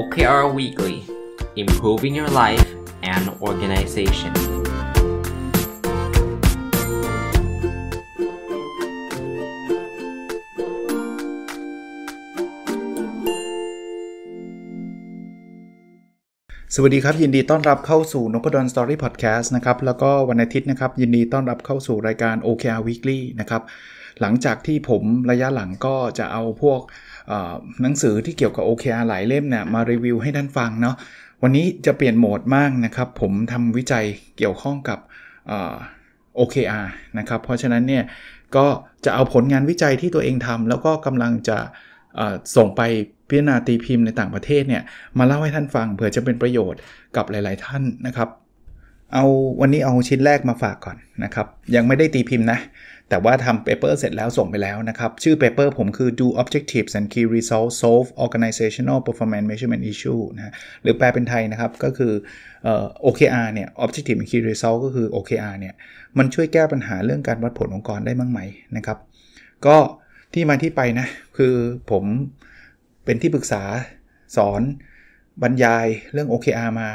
OKR Weekly Improving Your Life and Organization สวัสดีครับ ยินดีต้อนรับเข้าสู่นพดลสตอรี่พอดแคสต์นะครับ แล้วก็วันอาทิตย์นะครับ ยินดีต้อนรับเข้าสู่รายการ OKR Weekly นะครับ หลังจากที่ผมระยะหลังก็จะเอาพวกหนังสือที่เกี่ยวกับ OKR หลายเล่มเนะี่ยมารีวิวให้ท่านฟังเนาะวันนี้จะเปลี่ยนโหมดมากนะครับ ผมทำวิจัยเกี่ยวข้องกับ OKR นะครับเพราะฉะนั้นเนี่ยก็จะเอาผลงานวิจัยที่ตัวเองทำแล้วก็กำลังจะส่งไปพิจารณาตีพิมพ์ในต่างประเทศเนี่ยมาเล่าให้ท่านฟังเผื่อจะเป็นประโยชน์กับหลายๆท่านนะครับ เอาวันนี้เอาชิ้นแรกมาฝากก่อนนะครับ ยังไม่ได้ตีพิมพ์นะแต่ว่าทำเปเปอร์เสร็จแล้วส่งไปแล้วนะครับ ชื่อเปเปอร์ผมคือ Do Objectives and Key Results Solve Organizational Performance Measurement Issue นะหรือแปลเป็นไทยนะครับก็คือ OKR เนี่ย Objective and Key Result s ก็คือ OKR เนี่ยมันช่วยแก้ปัญหาเรื่องการวัดผลองค์กรได้มั้งไหมนะครับ ก็ที่มาที่ไปนะ คือผมเป็นที่ปรึกษาสอน บรรยายเรื่อง OKR มา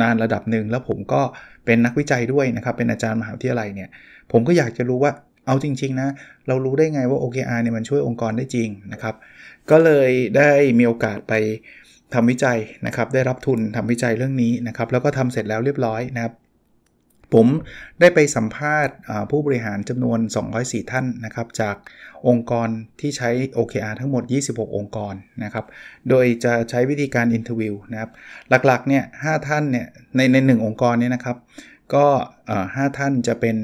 นานระดับหนึ่ง แล้วผมก็เป็นนักวิจัยด้วยนะครับเป็นอาจารย์มหาวิทยาลัยเนี่ยผมก็อยากจะรู้ว่าเอาจริงๆนะ เรารู้ได้ไงว่า OKR เนี่ยมันช่วยองค์กรได้จริงนะครับ ก็เลยได้มีโอกาสไปทำวิจัยนะครับ ได้รับทุนทำวิจัยเรื่องนี้นะครับ แล้วก็ทำเสร็จแล้วเรียบร้อยนะครับ ผมได้ไปสัมภาษณ์ผู้บริหารจำนวน 204 ท่านนะครับ จากองค์กรที่ใช้ OKR ทั้งหมด 26 องค์กรนะครับ โดยจะใช้วิธีการอินเทอร์วิวนะครับ หลักๆเนี่ย 5 ท่านเนี่ย ในใน 1 องค์กรเนี่ยนะครับ ก็ 5 ท่านจะเป็น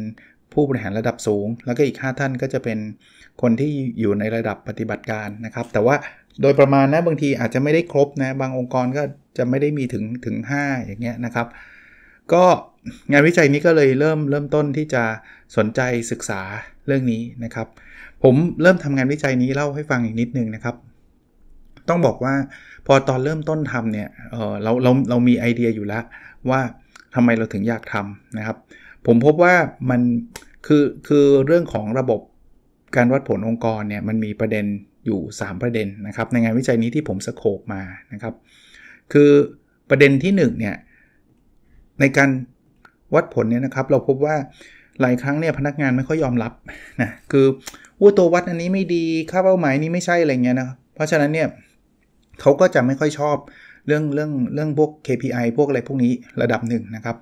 ผู้บริหารระดับสูง แล้วก็อีก5ท่านก็จะเป็นคนที่อยู่ในระดับปฏิบัติการนะครับแต่ว่าโดยประมาณนะบางทีอาจจะไม่ได้ครบนะบางองค์กรก็จะไม่ได้มีถึงถึง 5 อย่างเงี้ยนะครับ ก็งานวิจัยนี้ก็เลยเริ่มเริ่มต้นที่จะสนใจศึกษาเรื่องนี้นะครับ ผมเริ่มทำงานวิจัยนี้เล่าให้ฟังอีกนิดนึงนะครับ ต้องบอกว่าพอตอนเริ่มต้นทำเนี่ยเเราเราเรามีไอเดียอยู่แล้ว ว่าทำไมเราถึงอยากทำนะครับผมพบว่ามันคือคือเรื่องของระบบการวัดผลองค์กรเนี่ยมันมีประเด็นอยู่ 3 ประเด็นนะครับ ในงานวิจัยนี้ที่ผมสโคบมานะครับ คือประเด็นที่1เนี่ยในการวัดผลเนี่ยนะครับเราพบว่าหลายครั้งเนี่ยพนักงานไม่ค่อยยอมรับนะคือว่าตัววัดอันนี้ไม่ดี ค่าเป้าหมายนี้ไม่ใช่อะไรเงี้ยนะเพราะฉะนั้นเนี่ยเขาก็จะไม่ค่อยชอบเรื่องเรื่องเรื่องพวก KPI พวกอะไรพวกนี้ระดับหนึ่งนะครับ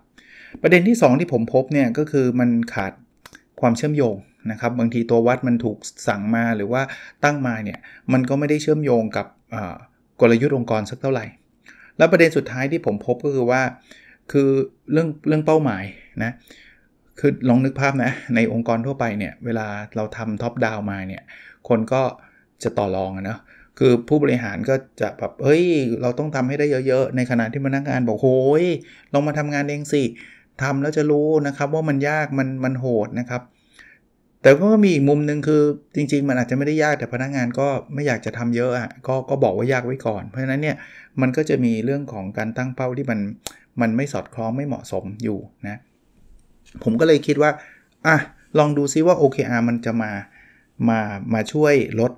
ประเด็นที่ 2 ที่ผมพบเนี่ยก็คือมันขาดความเชื่อมโยงนะครับบางทีตัววัดมันถูกสั่งมาหรือว่าตั้งมาเนี่ยมันก็ไม่ได้เชื่อมโยงกับกลยุทธ์องค์กรสักเท่าไหร่ แล้วประเด็นสุดท้ายที่ผมพบก็คือว่าคือเรื่องเรื่องเป้าหมายนะคือลองนึกภาพนะในองค์กรทั่วไปเนี่ยเวลาเราทำท็อปดาวมาเนี่ยคนก็จะต่อรองนะคือผู้บริหารก็จะแบบเฮ้ย เราต้องทำให้ได้เยอะๆในขณะที่พนักงานบอกโอ้ยลองมาทำงานเองสิทำแล้วจะรู้นะครับว่ามันยากมันมันโหดนะครับแต่ก็มีอีกมุมหนึ่งคือจริง ๆ มันอาจจะไม่ได้ยากแต่พนักงานก็ไม่อยากจะทำเยอะอ่ะก็ก็บอกว่ายากไว้ก่อน เพราะฉะนั้นเนี่ยมันก็จะมีเรื่องของการตั้งเป้าที่มันมันไม่สอดคล้องไม่เหมาะสมอยู่นะ ผมก็เลยคิดว่าอ่ะลองดูซิว่า OKR มันจะมามามาช่วยลด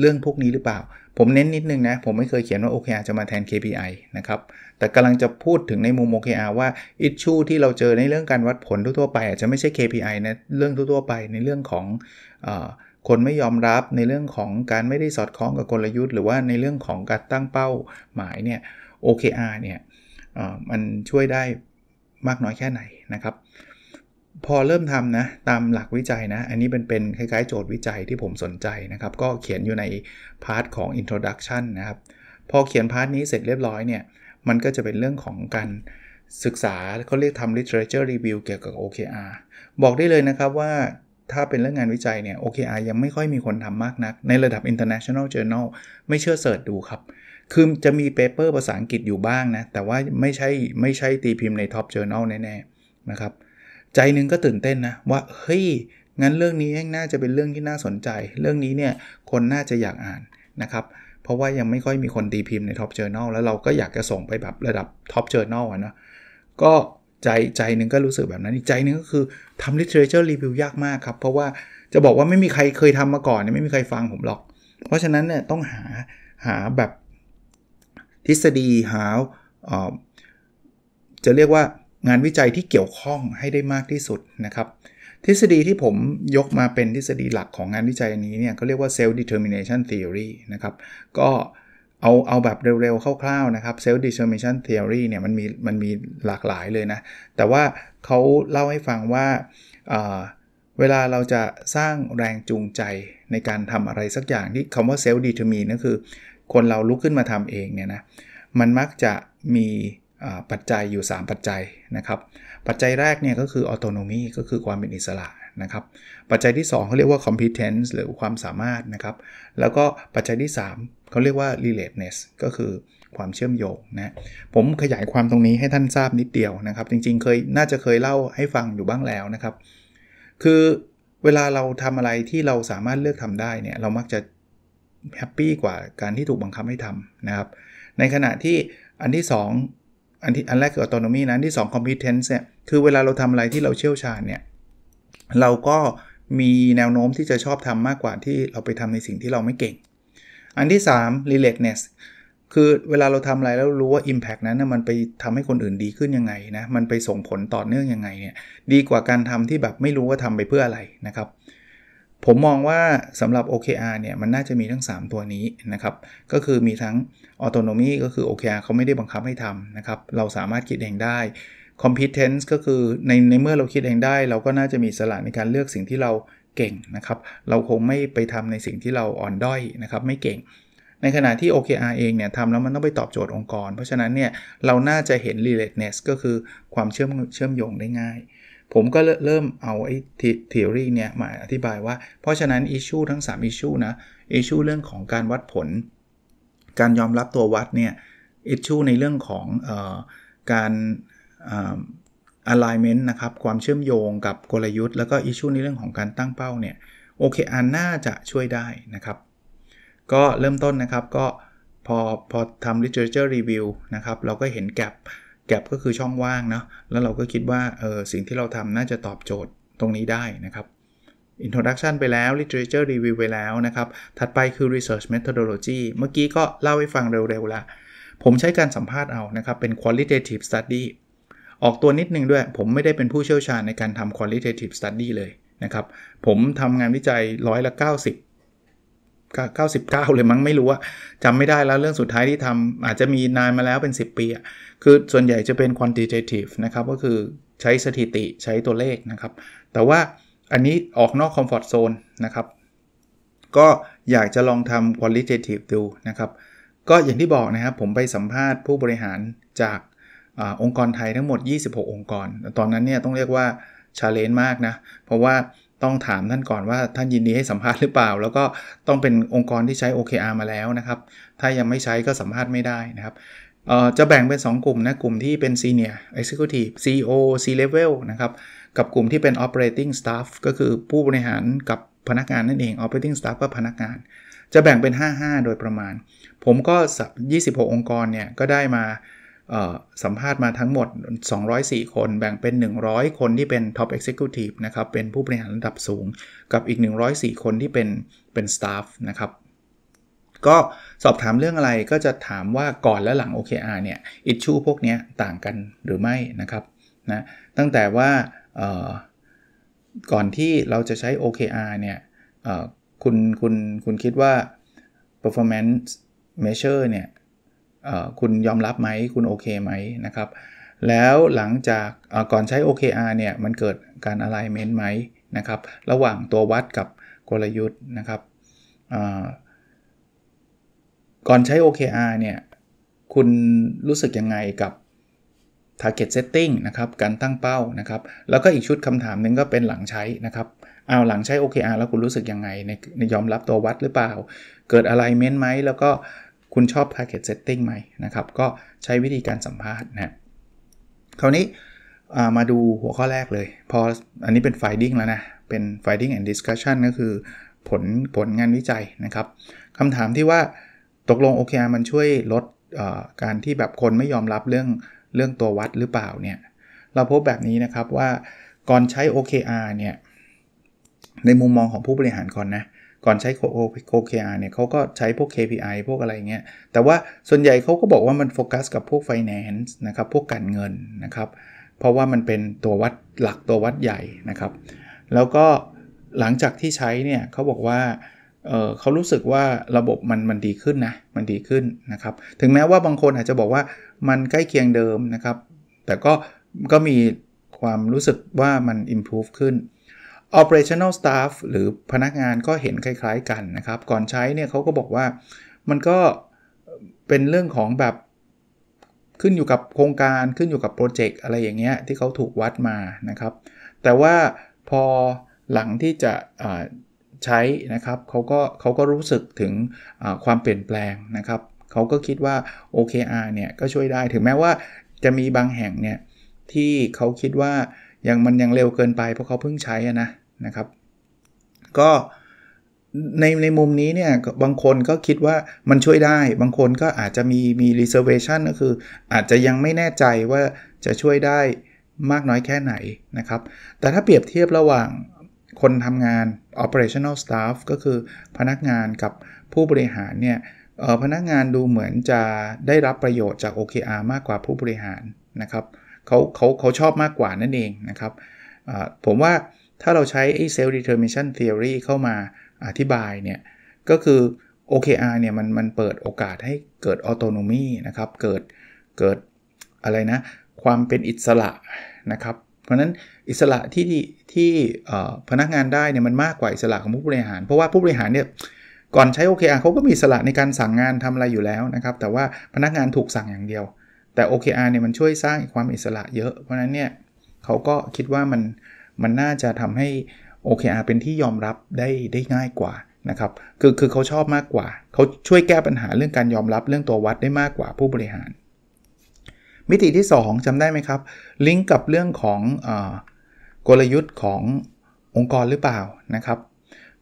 เรื่องพวกนี้หรือเปล่า ผมเน้นนิดนึงนะผมไม่เคยเขียนว่า OKR จะมาแทน KPI นะครับแต่กำลังจะพูดถึงในมุม OKR ว่าอิชชูที่เราเจอในเรื่องการวัดผลทั่วไป อาจจะไม่ใช่ KPI นะ เรื่องทั่วไปในเรื่องของอคนไม่ยอมรับในเรื่องของการไม่ได้สอดคล้องกับกลยุทธ์ หรือว่าในเรื่องของการตั้งเป้าหมายเนี่ย OKR เนี่ยมันช่วยได้มากน้อยแค่ไหนนะครับพอเริ่มทำนะ ตามหลักวิจัยนะ อันนี้เป็นเป็นคล้าย ๆ โจทย์วิจัยที่ผมสนใจนะครับก็เขียนอยู่ในพาร์ทของ introduction นะครับพอเขียนพาร์ทนี้เสร็จเรียบร้อยเนี่ยมันก็จะเป็นเรื่องของการศึกษาเขาเรียกทำ literature review เกี่ยวกับ OKR บอกได้เลยนะครับว่าถ้าเป็นเรื่องงานวิจัยเนี่ย OKR ยังไม่ค่อยมีคนทำมากนัก ในระดับ international journal ไม่เชื่อเสิร์ชดูครับ คือจะมีเปเปอร์ภาษาอังกฤษอยู่บ้างนะ แต่ว่าไม่ใช่ไม่ใช่ตีพิมพ์ใน top journal แน่ๆนะครับ ใจหนึ่งก็ตื่นเต้นนะ ว่าเฮ้ยงั้นเรื่องนี้น่าจะเป็นเรื่องที่น่าสนใจ เรื่องนี้เนี่ยคนน่าจะอยากอ่านนะครับราะว่ายังไม่ค่อยมีคนตีพิมพ์ในท็อปเจอแนลแล้วเราก็อยากจะส่งไปแบบระดับท็อปเจอแนลอะนะก็ใจใจนึงก็รู้สึกแบบนั้น อีกใจนึงก็คือทำลิเทเรเจอร์รีวิวยากมากครับ เพราะว่าจะบอกว่าไม่มีใครเคยทำมาก่อนเนี่ยไม่มีใครฟังผมหรอก เพราะฉะนั้นเนี่ยต้องหาหาแบบทฤษฎีหาออจะเรียกว่างานวิจัยที่เกี่ยวข้องให้ได้มากที่สุดนะครับทฤษฎีที่ผมยกมาเป็นทฤษฎีหลักของงานวิจัยนี้เนี่ยเขาเรียกว่า self determination theory นะครับ ก็เอาเอาแบบเร็วๆคร่าวๆนะครับ self determination theory เนี่ยมันมีมันมีหลากหลายเลยนะ แต่ว่าเขาเล่าให้ฟังว่าเเวลาเราจะสร้างแรงจูงใจในการทำอะไรสักอย่างที่คำว่า self determine ก็คือ คนเราลุกขึ้นมาทำเองเนี่ยนะ มันมักจะมีปัจจัยอยู่ 3 ปัจจัยนะครับ ปัจจัยแรกเนี่ยก็คือออโตโนมีก็คือความเป็นอิสระนะครับ ปัจจัยที่ 2 เขาเรียกว่า competence หรือความสามารถนะครับ แล้วก็ปัจจัยที่ 3เขาเรียกว่า relatedness ก็คือความเชื่อมโยงนะผมขยายความตรงนี้ให้ท่านทราบนิดเดียวนะครับ จริง ๆ เคยน่าจะเคยเล่าให้ฟังอยู่บ้างแล้วนะครับคือเวลาเราทำอะไรที่เราสามารถเลือกทำได้เนี่ยเรามักจะแฮปปี้กว่า การที่ถูกบังคับให้ทำนะครับ ในขณะที่อันที่ 2อันที่อันแรกคือออโตโนมีนะที่2 competence เนี่ยคือเวลาเราทำอะไรที่เราเชี่ยวชาญเนี่ยเราก็มีแนวโน้มที่จะชอบทำมากกว่า ที่เราไปทำในสิ่งที่เราไม่เก่ง อันที่3 relatedness คือเวลาเราทำอะไรแล้วรู้ว่า Impact นั้นมันไปทำให้คนอื่นดีขึ้นยังไงนะมันไปส่งผลต่อเนื่องยังไงเนี่ยดีกว่าการทำที่แบบไม่รู้ว่าทำไปเพื่ออะไรนะครับผมมองว่าสำหรับ OKR เนี่ยมันน่าจะมีทั้ง 3 ตัวนี้นะครับก็คือมีทั้ง autonomy ก็คือ OKR เขาไม่ได้บังคับให้ทำนะครับเราสามารถคิดเองได้ competence ก็คือในในเมื่อเราคิดเองได้ เราก็น่าจะมีสละในการเลือกสิ่งที่เราเก่งนะครับเราคงไม่ไปทำในสิ่งที่เราอ่อนด้อยนะครับไม่เก่ง ในขณะที่ OKR เองเนี่ยทำแล้วมันต้องไปตอบโจทย์องค์กร เพราะฉะนั้นเนี่ยเราน่าจะเห็น relatedness ก็คือความเชื่อมเชื่อมโยงได้ง่ายผมก็เริ่มเอาไอ้ทฤษฎีเนี่ยมาอธิบายว่า เพราะฉะนั้นอิชชูทั้ง3อิชชูนะอิชชูเรื่องของการวัดผล การยอมรับตัววัดเนี่ยอิชชูในเรื่องของออการอ alignment นะครับ ความเชื่อมโยงกับกลยุทธ์ แล้วก็อิชชูในเรื่องของการตั้งเป้าเนี่ยโอเคอันน่าจะช่วยได้นะครับ ก็เริ่มต้นนะครับก็พอพอทำ literature review นะครับ เราก็เห็นแกลบแกลบก็คือช่องว่างเนาะ แล้วเราก็คิดว่า เออสิ่งที่เราทำน่าจะตอบโจทย์ตรงนี้ได้นะครับ Introduction ไปแล้ว Literature Review ไปแล้วนะครับ ถัดไปคือ Research Methodology เมื่อกี้ก็เล่าให้ฟังเร็วๆละ ผมใช้การสัมภาษณ์เอานะครับ เป็น Qualitative Study ออกตัวนิดนึงด้วยผมไม่ได้เป็นผู้เชี่ยวชาญในการทำ Qualitative Study เลยนะครับ ผมทำงานวิจัยร้อยละ 90 99 เลยมั้งไม่รู้ว่าจำไม่ได้แล้วเรื่องสุดท้ายที่ทำอาจจะมีนานมาแล้วเป็น 10 ปีคือส่วนใหญ่จะเป็น quantitative นะครับ ก็คือใช้สถิติใช้ตัวเลขนะครับ แต่ว่าอันนี้ออกนอก comfort zone นะครับ ก็อยากจะลองทำ qualitative ดูนะครับ ก็อย่างที่บอกนะครับ ผมไปสัมภาษณ์ผู้บริหารจากอองค์กรไทยทั้งหมด 26 องค์กร ตอนนั้นเนี่ยต้องเรียกว่าชาเลนจ์มากนะ เพราะว่าต้องถามท่านก่อนว่าท่านยินดีให้สัมภาษณ์หรือเปล่า แล้วก็ต้องเป็นองค์กรที่ใช้ OKR มาแล้วนะครับถ้ายังไม่ใช้ก็สัมภาษณ์ไม่ได้นะครับจะแบ่งเป็น 2 กลุ่ม นะ กลุ่มที่เป็น Senior Executive CEO C-level นะครับกับกลุ่มที่เป็น Operating Staff ก็คือผู้บริหารกับพนักงานนั่นเอง Operating Staff ก็พนักงานจะแบ่งเป็น 5-5 โดยประมาณ ผมก็ 26 องค์กรเนี่ยก็ได้มาสัมภาษณ์มาทั้งหมด 204 คน แบ่งเป็น 100 คนที่เป็น Top Executive นะครับ เป็นผู้บริหารระดับสูง กับอีก 104 คนที่เป็นเป็น Staff นะครับก็สอบถามเรื่องอะไรก็จะถามว่าก่อนและหลัง OKR เนี่ยอิชชูพวกนี้ต่างกันหรือไม่นะครับนะตั้งแต่ว่าก่อนที่เราจะใช้ OKR เนี่ยคุณคุณคุณคิดว่า performance measure เนี่ยคุณยอมรับไหมคุณโอเคไหมนะครับแล้วหลังจากก่อนใช้ OKR เนี่ยมันเกิดการ alignment ไหมนะครับระหว่างตัววัดกับกลยุทธ์นะครับก่อนใช้ OKR เนี่ย คุณรู้สึกยังไงกับ target setting นะครับ การตั้งเป้านะครับ แล้วก็อีกชุดคำถามนึงก็เป็นหลังใช้นะครับ เอาหลังใช้ OKR แล้วคุณรู้สึกยังไงในในยอมรับตัววัดหรือเปล่า เกิดอะไรเม้นไหม แล้วก็คุณชอบ target setting ไหมนะครับ ก็ใช้วิธีการสัมภาษณ์นะคราวนี้มาดูหัวข้อแรกเลย พออันนี้เป็น finding แล้วนะ เป็น finding and discussion ก็คือผลผลงานวิจัยนะครับคำถามที่ว่าตกลง OKR มันช่วยลดการที่แบบคนไม่ยอมรับเรื่องเรื่องตัววัดหรือเปล่าเนี่ยเราพบแบบนี้นะครับว่าก่อนใช้ OKR เนี่ยในมุมมองของผู้บริหารก่อนนะก่อนใช้ OKR เนี่ยเขาก็ใช้พวก KPI พวกอะไรเงี้ยแต่ว่าส่วนใหญ่เขาก็บอกว่ามันโฟกัสกับพวก finance นะครับพวกการเงินนะครับ เพราะว่ามันเป็นตัววัดหลักตัววัดใหญ่นะครับแล้วก็หลังจากที่ใช้เนี่ยเขาบอกว่าเขารู้สึกว่าระบบมันมันดีขึ้นนะ มันดีขึ้นนะครับ ถึงแม้ว่าบางคนอาจจะบอกว่ามันใกล้เคียงเดิมนะครับ แต่ก็ก็มีความรู้สึกว่ามัน improve ขึ้น operational staff หรือพนักงานก็เห็นคล้ายๆกันนะครับ ก่อนใช้เนี่ยเขาก็บอกว่ามันก็เป็นเรื่องของแบบขึ้นอยู่กับโครงการขึ้นอยู่กับโปรเจกต์อะไรอย่างเงี้ยที่เขาถูกวัดมานะครับ แต่ว่าพอหลังที่จะใช้นะครับเขาก็เขาก็รู้สึกถึงความเปลี่ยนแปลงนะครับเขาก็คิดว่า OKR เนี่ยก็ช่วยได้ถึงแม้ว่าจะมีบางแห่งเนี่ยที่เขาคิดว่ายังมันยังเร็วเกินไปเพราะเขาเพิ่งใช้นะนะครับก็ในในมุมนี้เนี่ยบางคนก็คิดว่ามันช่วยได้ บางคนก็อาจจะมีมี reservation ก็คืออาจจะยังไม่แน่ใจว่าจะช่วยได้มากน้อยแค่ไหนนะครับแต่ถ้าเปรียบเทียบระหว่างคนทำงาน operational staff ก็คือพนักงานกับผู้บริหารเนี่ย พนักงานดูเหมือนจะได้รับประโยชน์จาก OKR มากกว่าผู้บริหารนะครับเขาเขาเขาชอบมากกว่านั่นเองนะครับ ผมว่าถ้าเราใช้ไอ้ self determination theory เข้ามาอธิบายเนี่ย ก็คือ OKR เนี่ยมันมันเปิดโอกาสให้เกิด autonomy นะครับ เกิดเกิดอะไรนะ ความเป็นอิสระนะครับ เพราะนั้นอิสระที่ที่พนักงานได้เนี่ยมันมากกว่าอิสระของผู้บริหาร เพราะว่าผู้บริหารเนี่ยก่อนใช้ OKR เขาก็มีอิสระในการสั่งงานทำอะไรอยู่แล้วนะครับแต่ว่าพนักงานถูกสั่งอย่างเดียว แต่ OKR เนี่ยมันช่วยสร้างความอิสระเยอะเพราะนั้นเนี่ยเขาก็คิดว่ามันมันน่าจะทำให้ OKR เป็นที่ยอมรับได้ได้ง่ายกว่านะครับคือคือเขาชอบมากกว่าเขาช่วยแก้ปัญหาเรื่องการยอมรับเรื่องตัววัดได้มากกว่าผู้บริหาร มิติที่ 2 จำได้ไหมครับลิงก์กับเรื่องของอกลยุทธ์ขององค์กรหรือเปล่านะครับ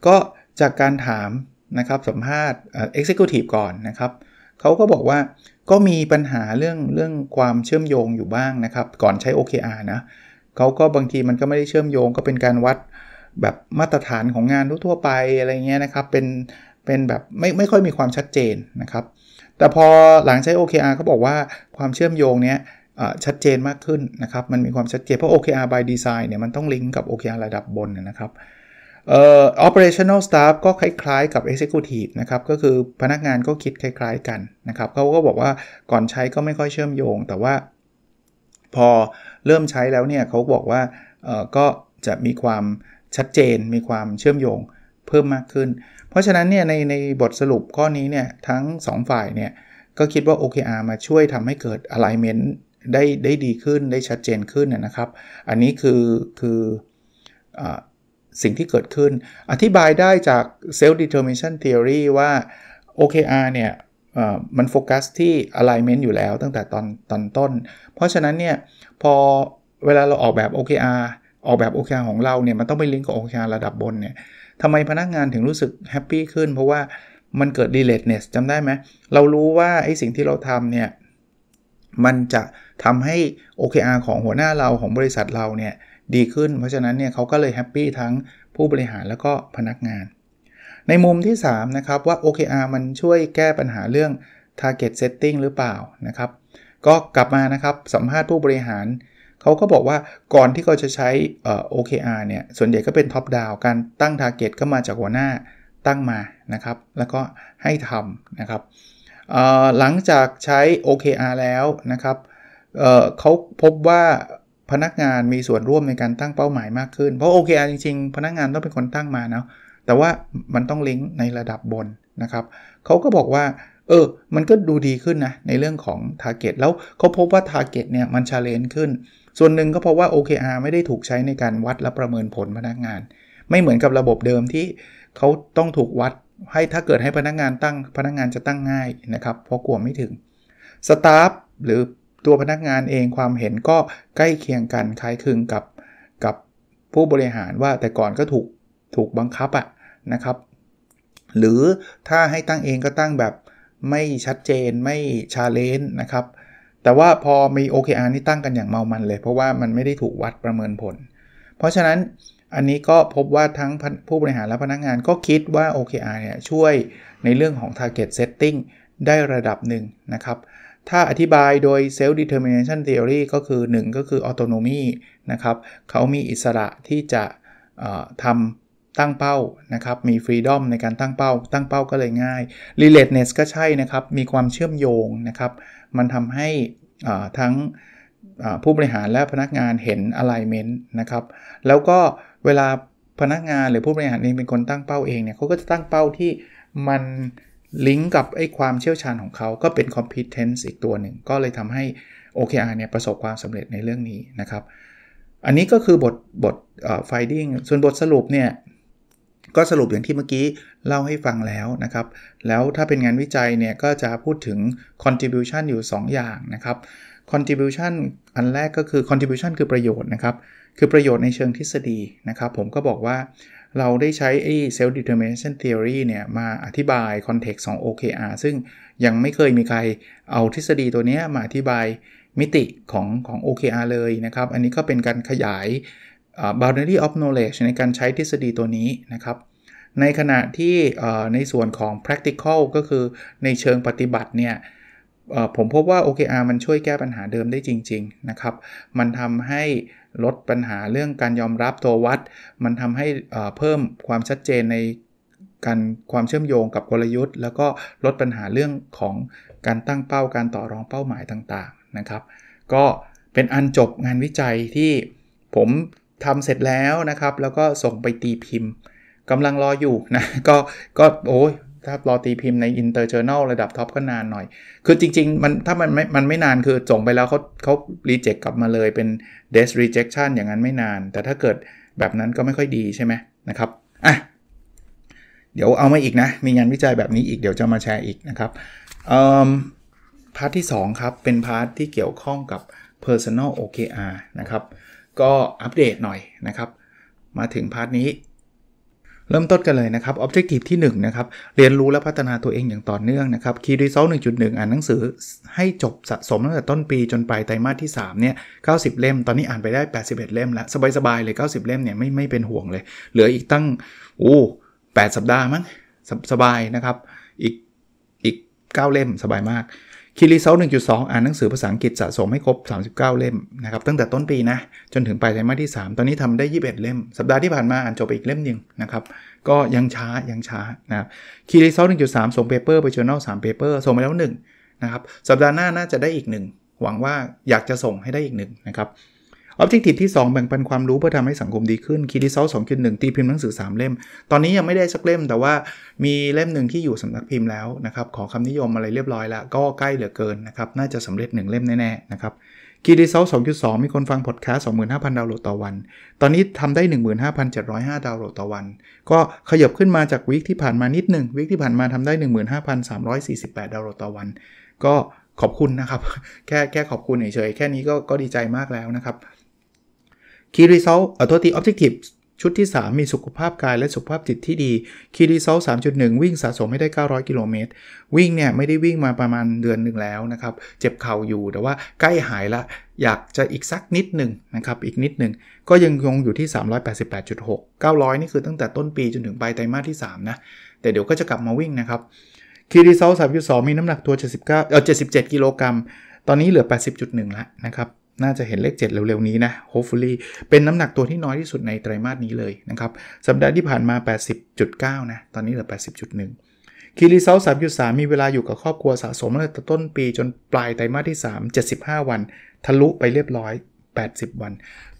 ก็จากการถามนะครับสัมภาษณ์เอกซิคิวทีฟก่อนนะครับเขาก็บอกว่าก็มีปัญหาเรื่องเรื่องความเชื่อมโยงอยู่บ้างนะครับ ก่อนใช้ OKR นะเขาก็บางทีมันก็ไม่ได้เชื่อมโยง ก็เป็นการวัดแบบมาตรฐานของงานทั่วไปอะไรเงี้ยนะครับเป็นเป็นแบบไม่ไม่ค่อยมีความชัดเจนนะครับ แต่พอหลังใช้ OKR เขาบอกว่าความเชื่อมโยงเนี้ยชัดเจนมากขึ้นนะครับ มันมีความชัดเจน เพราะ OKR by design เนี่ยมันต้องลิงก์กับ OKR ระดับบนนะครับอ operational staff ก็คล้ายๆ กับ executive นะครับ ก็คือพนักงานก็คิดคล้ายๆกันนะครับเขาก็บอกว่าก่อนใช้ก็ไม่ค่อยเชื่อมโยงแต่ว่าพอเริ่มใช้แล้วเนี่ยเขาบอกว่าก็จะมีความชัดเจนมีความเชื่อมโยงเพิ่มมากขึ้น เพราะฉะนั้นเนี่ยในในบทสรุปข้อนี้เนี่ยทั้ง 2 ฝ่ายเนี่ยก็คิดว่า OKR มาช่วยทำให้เกิด alignment ได้ได้ดีขึ้นได้ชัดเจนขึ้นนะครับ อันนี้คือคืออสิ่งที่เกิดขึ้น อธิบายได้จาก self determination theory ว่า OKR เนี่ยมันโฟกัสที่ alignment อยู่แล้วตั้งแต่ตอนตอนต้น เพราะฉะนั้นเนี่ย พอเวลาเราออกแบบ OKR ออกแบบ OKR ของเราเนี่ย มันต้องไปลิงก์กับ OKR ระดับบนเนี่ยทำไมพนักงานถึงรู้สึกแฮปปี้ขึ้น เพราะว่ามันเกิด relatedness จำได้ไหมเรารู้ว่าไอ้สิ่งที่เราทำเนี่ยมันจะทำให้ OKR ของหัวหน้าเราของบริษัทเราเนี่ยดีขึ้น เพราะฉะนั้นเนี่ยเขาก็เลยแฮปปี้ทั้งผู้บริหารแล้วก็พนักงาน ในมุมที่3นะครับว่า OKR มันช่วยแก้ปัญหาเรื่อง target setting หรือเปล่านะครับ ก็กลับมานะครับสัมภาษณ์ผู้บริหาร เขาก็บอกว่าก่อนที่เขาจะใช้ OKR เนี่ยส่วนใหญ่ก็เป็น top down การตั้ง target ก็มาจากหัวหน้าตั้งมานะครับแล้วก็ให้ทำนะครับหลังจากใช้ OKR แล้วนะครับเเขาพบว่าพนักงานมีส่วนร่วมในการตั้งเป้าหมายมากขึ้น เพราะ OKR จริงๆ พนักงานต้องเป็นคนตั้งมาเนาะแต่ว่ามันต้องลิงก์ในระดับบนนะครับเขาก็บอกว่าเออ มันก็ดูดีขึ้นนะ ในเรื่องของ t a r g e t แล้วเขาพบว่า t a r g e t เนี่ยมันชาเลนจ์ขึ้น ส่วนหนึ่งก็เพราะว่า OKR ไม่ได้ถูกใช้ในการวัดและประเมินผลพนักงาน ไม่เหมือนกับระบบเดิมที่เขาต้องถูกวัดให้ถ้าเกิดให้พนักงานตั้งพนักงานจะตั้งง่ายนะครับเพราะกลัวไม่ถึงสตาฟหรือตัวพนักงานเองความเห็นก็ใกล้เคียงกันคล้ายคลึงกับกับผู้บริหารว่าแต่ก่อนก็ถูกถูกบังคับอะนะครับ หรือถ้าให้ตั้งเองก็ตั้งแบบไม่ชัดเจนไม่ชาเลนจ์นะครับ แต่ว่าพอมี OKR นี่ตั้งกันอย่างเมามันเลย เพราะว่ามันไม่ได้ถูกวัดประเมินผล เพราะฉะนั้นอันนี้ก็พบว่าทั้งผู้บริหารและพนักงานก็คิดว่า OKR เนี่ยช่วยในเรื่องของ target setting ได้ระดับหนึ่งนะครับ ถ้าอธิบายโดย self determination theory ก็คือ 1 ก็คือ autonomy นะครับเขามีอิสระที่จะทำตั้งเป้านะครับ มี freedom ในการตั้งเป้า ตั้งเป้าก็เลยง่าย relatedness ก็ใช่นะครับ มีความเชื่อมโยงนะครับ มันทำให้ทั้งผู้บริหารและพนักงานเห็น alignment นะครับ แล้วก็เวลาพนักงานหรือผู้บริหารเองเป็นคนตั้งเป้าเองเนี่ยเขาก็จะตั้งเป้าที่มันลิงก์กับไอ้ความเชี่ยวชาญของเขาก็เป็น competence อีกตัวหนึ่ง ก็เลยทำให้ OKR เนี่ยประสบความสำเร็จในเรื่องนี้นะครับ อันนี้ก็คือบทบท finding ส่วนบทสรุปเนี่ยก็สรุปอย่างที่เมื่อกี้เล่าให้ฟังแล้วนะครับ แล้วถ้าเป็นงานวิจัยเนี่ยก็จะพูดถึง contribution อยู่ 2 อย่างนะครับ contribution อันแรกก็คือ contribution คือประโยชน์นะครับคือประโยชน์ในเชิงทฤษฎีนะครับผมก็บอกว่าเราได้ใช้ไอ้ self determination theory เนี่ยมาอธิบาย context ของ OKR ซึ่งยังไม่เคยมีใครเอาทฤษฎีตัวนี้มาอธิบายมิติของของ OKR เลยนะครับอันนี้ก็เป็นการขยาย boundary of knowledge ในการใช้ทฤษฎีตัวนี้นะครับ ในขณะที่ในส่วนของ practical ก็คือในเชิงปฏิบัติเนี่ยผมพบว่า OKR มันช่วยแก้ปัญหาเดิมได้จริงๆ นะครับ มันทำให้ลดปัญหาเรื่องการยอมรับตัววัด มันทำให้เพิ่มความชัดเจนในการความเชื่อมโยงกับกลยุทธ์ แล้วก็ลดปัญหาเรื่องของการตั้งเป้าการต่อรองเป้าหมายต่างๆ นะครับ ก็เป็นอันจบงานวิจัยที่ผมทำเสร็จแล้วนะครับ แล้วก็ส่งไปตีพิมพ์กำลังรออยู่นะ ก็ก็โอ้ยถ้ารอตีพิมพ์ในอินเตอร์เจอแนลระดับท็อปก็นานหน่อย คือจริงๆมันถ้ามันไม่ มันไม่นานคือส่งไปแล้วเขาเขารีเจ็คกลับมาเลย เป็นเดสร rejection อย่างนั้นไม่นาน แต่ถ้าเกิดแบบนั้นก็ไม่ค่อยดีใช่ไหมนะครับ อ่ะ เดี๋ยวเอามาอีกนะ มีงานวิจัยแบบนี้อีกเดี๋ยวจะมาแชร์อีกนะครับพาร์ทที่2ครับ เป็นพาร์ทที่เกี่ยวข้องกับ Personal OKR นะครับ ก็อัปเดตหน่อยนะครับ มาถึงพาร์ทนี้เริ่มต้นกันเลยนะครับออบเจกตี e ที่ 1 นะครับ เรียนรู้และพัฒนาตัวเองอย่างต่อเนื่องนะครับ k e ด r e s โซล1.1 อ่านหนังสือให้จบสะสมตั้งแต่ต้นปีจนปลายไตรมาสที่3เนี่ย90 เล่ม ตอนนี้อ่านไปได้ 81 เล่มแล้ว สบายๆเลย 90 เล่มเนี่ยไม่ไม่เป็นห่วงเลย เหลืออีกตั้ง โอ้ 8 สัปดาห์มั้งสสบายนะครับ อีกอีก 9 เล่มสบายมากคีรีเซลหนึ่งจุดสองอ่านหนังสือภาษาอังกฤษสะสมให้ครบ 39 เล่มนะครับตั้งแต่ต้นปีนะจนถึงปลายไตรมาสที่ 3 ตอนนี้ทำได้ 21 เล่มสัปดาห์ที่ผ่านมาอ่านจบไปอีกเล่มหนึ่งนะครับก็ยังช้ายังช้านะครับคีรีเซลหนึ่งจุดสามส่งเปเปอร์ไปช j น u ล n สามเปเปอร์ส่งไปแล้วหนึ่งนะครับสัปดาห์หน้าน่าจะได้อีกหนึ่งหวังว่าอยากจะส่งให้ได้อีกหนึ่งนะครับออบเจกตีที่ 2 แบ่งปันความรู้เพื่อทำให้สังคมดีขึ้นคีรีเซลสองจุดหนึ่งตีพิมพ์หนังสือ 3 เล่ม ตอนนี้ยังไม่ได้สักเล่มแต่ว่ามีเล่มหนึ่งที่อยู่สำนักพิมพ์แล้วนะครับขอคำนิยมอะไรเรียบร้อยแล้ว ก็ใกล้เหลือเกินนะครับน่าจะสำเร็จ 1 เล่มแน่ๆนะครับคีรีเซลสองจุดสองมีคนฟังพอดแคสต์สองหมื่นห้าพันดาวโหลดต่อวัน ตอนนี้ทำได้หนึ่งหมื่นห้าพันเจ็ดร้อยห้าดาวโหลดต่อวัน ก็ขยับขึ้นมาจากวิกที่ผ่านมานิดหนึ่งวิกที่ผ่านมาทำได้หนึ่งหมื่นห้าพันสามร้อยสี่สิบแปดดาวโหลดต่อวัน ก็ขอบคุณนะครับแค่แค่ขอบคุณเฉยๆแค่นี้ก็ก็ดีใจมากแล้วนะครับ Key Result เอ่อโทษที Objective ชุดที่ 3 มีสุขภาพกายและสุขภาพจิตที่ดี Key Result 3.1 วิ่งสะสมให้ได้ 900กิโลเมตรวิ่งเนี่ยไม่ได้วิ่งมาประมาณเดือนหนึ่งแล้วนะครับเจ็บเข่าอยู่แต่ว่าใกล้หายละ อยากจะอีกสักนิดหนึ่งนะครับอีกนิดหนึ่งก็ยังคงอยู่ที่ 388.6 900 นี่คือตั้งแต่ต้นปีจนถึงปลายไตรมาสที่ 3 นะ แต่เดี๋ยวก็จะกลับมาวิ่งนะครับคีรเซลสามยูสองมีน้ำหนักตัว79เออ77กิโลกรัมตอนนี้เหลือ 80.1แล้วนะครับน่าจะเห็นเลข7เร็วๆนี้นะ hopefully เป็นน้ำหนักตัวที่น้อยที่สุดในไตรามาสนี้เลยนะครับสัปดาห์ที่ผ่านมา 80.9 นะตอนนี้เหลือ 80.1คีรีเซลสามสามมีเวลาอยู่กับครอบครัวสะสมตั้งแต่ต้นปี จนปลายไตรมาสที่ 3 75 วัน ทะลุไปเรียบร้อย 80 วัน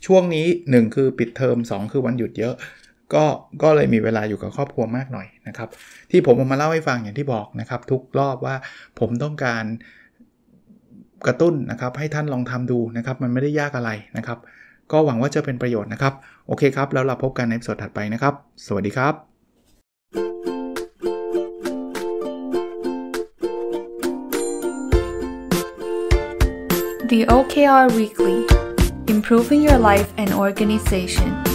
ช่วงนี้ 1 คือปิดเทอม 2 คือวันหยุดเยอะ ก็ก็เลยมีเวลาอยู่กับครอบครัวมากหน่อยนะครับที่ผมเอามาเล่าให้ฟังอย่างที่บอกนะครับทุกรอบว่าผมต้องการกระตุ้นนะครับ ให้ท่านลองทำดูนะครับ มันไม่ได้ยากอะไรนะครับ ก็หวังว่าจะเป็นประโยชน์นะครับ โอเคครับ แล้วเราพบกันในสดถัดไปนะครับ สวัสดีครับ The OKR Weekly Improving Your Life and Organization